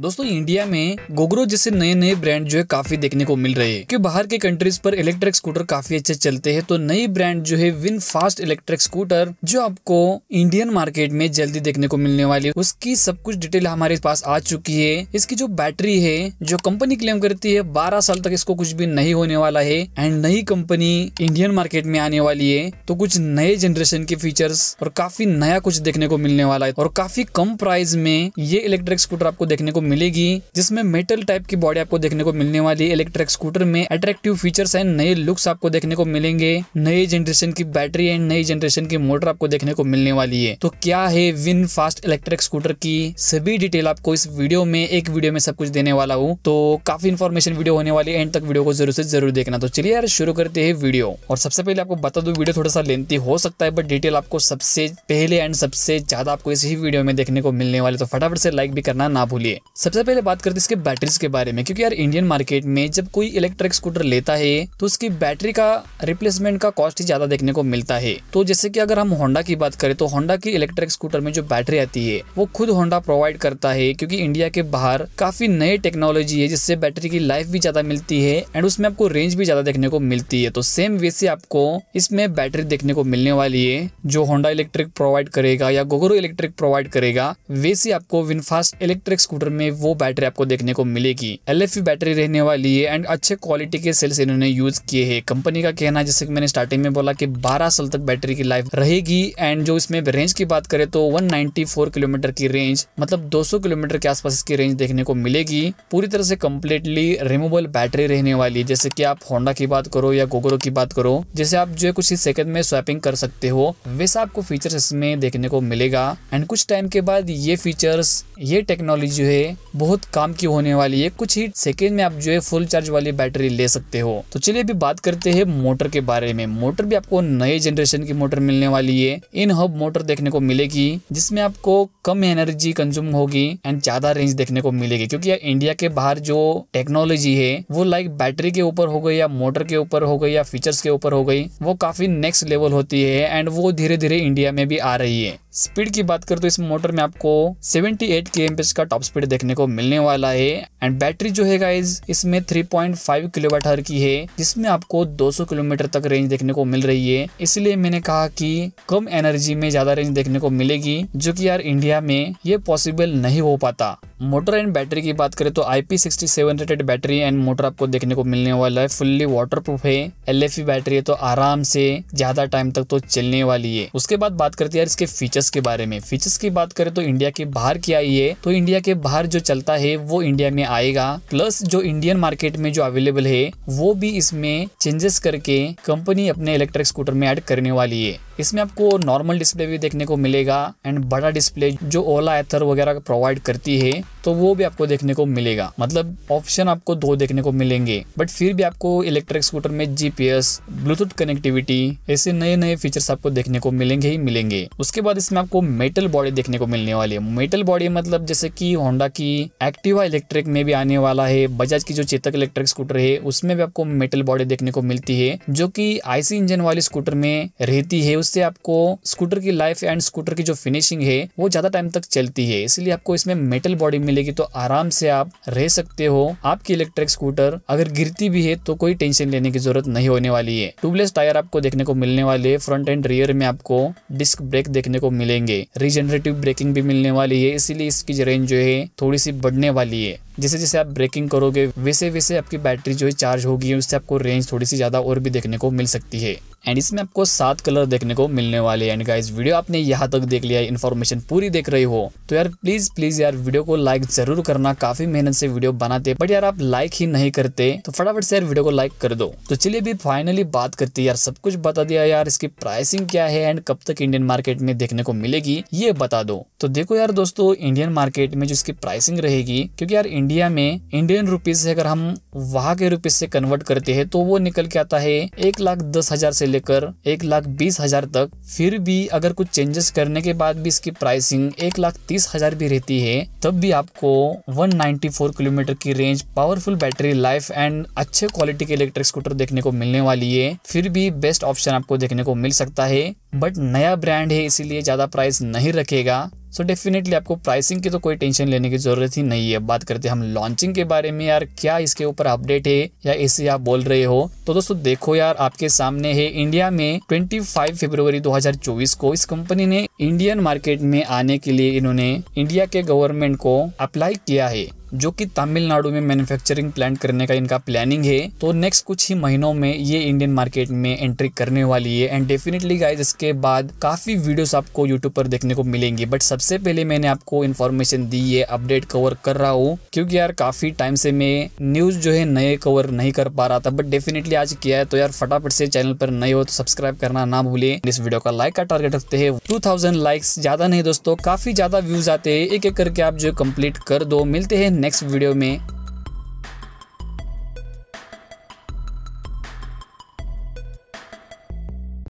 दोस्तों इंडिया में गोगरो जैसे नए नए ब्रांड जो है काफी देखने को मिल रहे हैं क्योंकि बाहर के कंट्रीज पर इलेक्ट्रिक स्कूटर काफी अच्छे चलते हैं तो नई ब्रांड जो है विन फास्ट इलेक्ट्रिक स्कूटर जो आपको इंडियन मार्केट में जल्दी देखने को मिलने वाली है उसकी सब कुछ डिटेल हमारे पास आ चुकी है इसकी जो बैटरी है जो कंपनी क्लेम करती है बारह साल तक इसको कुछ भी नहीं होने वाला है एंड नई कंपनी इंडियन मार्केट में आने वाली है तो कुछ नए जनरेशन के फीचर्स और काफी नया कुछ देखने को मिलने वाला है और काफी कम प्राइस में ये इलेक्ट्रिक स्कूटर आपको देखने को मिलेगी जिसमें मेटल टाइप की बॉडी आपको देखने को मिलने वाली इलेक्ट्रिक स्कूटर में अट्रैक्टिव फीचर्स एंड नए लुक्स आपको देखने को मिलेंगे नए जनरेशन की बैटरी एंड नई जनरेशन की मोटर आपको देखने को मिलने वाली है तो क्या है विन फास्ट इलेक्ट्रिक स्कूटर की सभी डिटेल आपको इस वीडियो में एक वीडियो में सब कुछ देने वाला हूँ तो काफी इन्फॉर्मेशन वीडियो होने वाली एंड तक वीडियो को जरूर से जरूर देखना तो चलिए यार शुरू करते हैं वीडियो और सबसे पहले आपको बता दू वीडियो थोड़ा सा लेंथी हो सकता है बट डिटेल आपको सबसे पहले एंड सबसे ज्यादा आपको इसी वीडियो में देखने को मिलने वाले तो फटाफट से लाइक भी करना ना भूलिए सबसे पहले बात करते हैं इसके बैटरीज के बारे में क्योंकि यार इंडियन मार्केट में जब कोई इलेक्ट्रिक स्कूटर लेता है तो उसकी बैटरी का रिप्लेसमेंट का कॉस्ट ही ज्यादा देखने को मिलता है तो जैसे कि अगर हम होंडा की बात करें तो होंडा की इलेक्ट्रिक स्कूटर में जो बैटरी आती है वो खुद होंडा प्रोवाइड करता है क्योंकि इंडिया के बाहर काफी नए टेक्नोलॉजी है जिससे बैटरी की लाइफ भी ज्यादा मिलती है एंड उसमें आपको रेंज भी ज्यादा देखने को मिलती है तो सेम वे से आपको इसमें बैटरी देखने को मिलने वाली है जो होंडा इलेक्ट्रिक प्रोवाइड करेगा या गोगोरो इलेक्ट्रिक प्रोवाइड करेगा वैसे आपको विनफास्ट इलेक्ट्रिक स्कूटर में में वो बैटरी आपको देखने को मिलेगी एल बैटरी रहने वाली है एंड अच्छे क्वालिटी के सेल्स इन्होंने यूज़ किए हैं कंपनी का कहना है जैसे कि मैंने स्टार्टिंग में बोला कि 12 साल तक बैटरी की लाइफ रहेगी एंड जो इसमें रेंज की बात करें तो 194 किलोमीटर की रेंज मतलब 200 किलोमीटर के आसपास इसकी रेंज देखने को मिलेगी पूरी तरह से कम्प्लीटली रिमूवेबल बैटरी रहने वाली जैसे कि आप होंडा की बात करो या गोगरो की बात करो जैसे आप जो है कुछ ही सेकंड में स्वैपिंग कर सकते हो वैसा आपको फीचर्स इसमें देखने को मिलेगा एंड कुछ टाइम के बाद ये फीचर्स ये टेक्नोलॉजी है बहुत काम की होने वाली है कुछ ही सेकेंड में आप जो है फुल चार्ज वाली बैटरी ले सकते हो तो चलिए अभी बात करते हैं मोटर के बारे में मोटर भी आपको नए जनरेशन की मोटर मिलने वाली है इन हब मोटर देखने को मिलेगी जिसमें आपको कम एनर्जी कंज्यूम होगी एंड ज्यादा रेंज देखने को मिलेगी क्योंकि इंडिया के बाहर जो टेक्नोलॉजी है वो लाइक बैटरी के ऊपर हो गई या मोटर के ऊपर हो गई या फीचर्स के ऊपर हो गई वो काफी नेक्स्ट लेवल होती है एंड वो धीरे धीरे इंडिया में भी आ रही है स्पीड की बात करें तो इस मोटर में आपको 78 एट का टॉप स्पीड देखने को मिलने वाला है एंड बैटरी जो है गाइज इसमें 3.5 किलोवाट हर की है जिसमें आपको 200 किलोमीटर तक रेंज देखने को मिल रही है इसलिए मैंने कहा कि कम एनर्जी में ज्यादा रेंज देखने को मिलेगी जो कि यार इंडिया में ये पॉसिबल नहीं हो पाता मोटर एंड बैटरी की बात करें तो I P sixty seven rated battery and motor आपको देखने को मिलने वाला है फुल्ली वाटर प्रूफ है एल e बैटरी है तो आराम से ज्यादा टाइम तक तो चलने वाली है उसके बाद बात करते हैं यार इसके फीचर फीचर्स के बारे में फीचर्स की बात करें तो इंडिया के बाहर की आई है तो इंडिया के बाहर जो चलता है वो इंडिया में आएगा प्लस जो इंडियन मार्केट में जो अवेलेबल है वो भी इसमें चेंजेस करके कंपनी अपने इलेक्ट्रिक स्कूटर में एड करने वाली है इसमें आपको नॉर्मल डिस्प्ले भी देखने को मिलेगा एंड बड़ा डिस्प्ले जो ओला एथर वगैरह प्रोवाइड करती है तो वो भी आपको देखने को मिलेगा मतलब ऑप्शन आपको दो देखने को मिलेंगे बट फिर भी आपको इलेक्ट्रिक स्कूटर में जीपीएस ब्लूटूथ कनेक्टिविटी ऐसे नए नए फीचर्स आपको देखने को मिलेंगे ही मिलेंगे उसके बाद इसमें आपको मेटल बॉडी देखने को मिलने वाली है मेटल बॉडी मतलब जैसे कि होंडा की एक्टिवा इलेक्ट्रिक में भी आने वाला है बजाज की जो चेतक इलेक्ट्रिक स्कूटर है उसमें भी आपको मेटल बॉडी देखने को मिलती है जो की आईसी इंजन वाली स्कूटर में रहती है उस उससे आपको स्कूटर की लाइफ एंड स्कूटर की जो फिनिशिंग है वो ज्यादा टाइम तक चलती है इसलिए आपको इसमें मेटल बॉडी मिलेगी तो आराम से आप रह सकते हो आपकी इलेक्ट्रिक स्कूटर अगर गिरती भी है तो कोई टेंशन लेने की जरूरत नहीं होने वाली है ट्यूबलेस टायर आपको देखने को मिलने वाले फ्रंट एंड रियर में आपको डिस्क ब्रेक देखने को मिलेंगे रिजेनरेटिव ब्रेकिंग भी मिलने वाली है इसीलिए इसकी रेंज जो है थोड़ी सी बढ़ने वाली है जैसे जैसे आप ब्रेकिंग करोगे वैसे वैसे आपकी बैटरी जो है चार्ज होगी उससे आपको रेंज थोड़ी सी ज्यादा और भी देखने को मिल सकती है एंड इसमें आपको सात कलर देखने को मिलने वाले एंड गाइज वीडियो आपने यहाँ तक देख लिया इन्फॉर्मेशन पूरी देख रही हो तो यार प्लीज प्लीज यार वीडियो को लाइक जरूर करना काफी मेहनत से वीडियो बनाते बट यार आप लाइक ही नहीं करते तो फटाफट से यार वीडियो को लाइक कर दो तो चलिए भी फाइनली बात करती यार सब कुछ बता दिया यार इसकी प्राइसिंग क्या है एंड कब तक इंडियन मार्केट में देखने को मिलेगी ये बता दो तो देखो यार दोस्तों इंडियन मार्केट में जो इसकी प्राइसिंग रहेगी क्योंकि यार इंडिया में इंडियन रुपीज अगर हम वहां के रुपीज से कन्वर्ट करते हैं तो वो निकल के आता है एक लाख दस हजार से लेकर एक लाख बीस हजार तक फिर भी अगर कुछ चेंजेस करने के बाद भी इसकी प्राइसिंग एक लाख तीस हजार भी रहती है तब भी आपको 194 किलोमीटर की range powerful battery life and अच्छे क्वालिटी के इलेक्ट्रिक स्कूटर देखने को मिलने वाली है फिर भी बेस्ट ऑप्शन आपको देखने को मिल सकता है बट नया ब्रांड है इसीलिए ज्यादा प्राइस नहीं रखेगा सो so डेफिनेटली आपको प्राइसिंग की तो कोई टेंशन लेने की ज़रूरत ही नहीं है बात करते हैं हम लॉन्चिंग के बारे में यार क्या इसके ऊपर अपडेट है या ऐसे आप बोल रहे हो तो दोस्तों देखो यार आपके सामने है इंडिया में 25 फरवरी 2024 को इस कंपनी ने इंडियन मार्केट में आने के लिए इन्होंने इंडिया के गवर्नमेंट को अप्लाई किया है जो कि तमिलनाडु में मैन्युफैक्चरिंग प्लांट करने का इनका प्लानिंग है तो नेक्स्ट कुछ ही महीनों में ये इंडियन मार्केट में एंट्री करने वाली है एंड डेफिनेटली गाइज इसके बाद काफी वीडियोस आपको यूट्यूब पर देखने को मिलेंगी बट सबसे पहले मैंने आपको इन्फॉर्मेशन दी है अपडेट कवर कर रहा हूँ क्योंकि यार काफी टाइम से मैं न्यूज जो है नए कवर नहीं कर पा रहा था बट डेफिनेटली आज किया है तो यार फटाफट से चैनल पर नए हो तो सब्सक्राइब करना ना भूले इस वीडियो का लाइक का टारगेट रखते हैं टू थाउजेंड लाइक्स ज्यादा नहीं दोस्तों काफी ज्यादा व्यूज आते हैं एक एक करके आप जो कंप्लीट कर दो मिलते हैं नेक्स्ट वीडियो में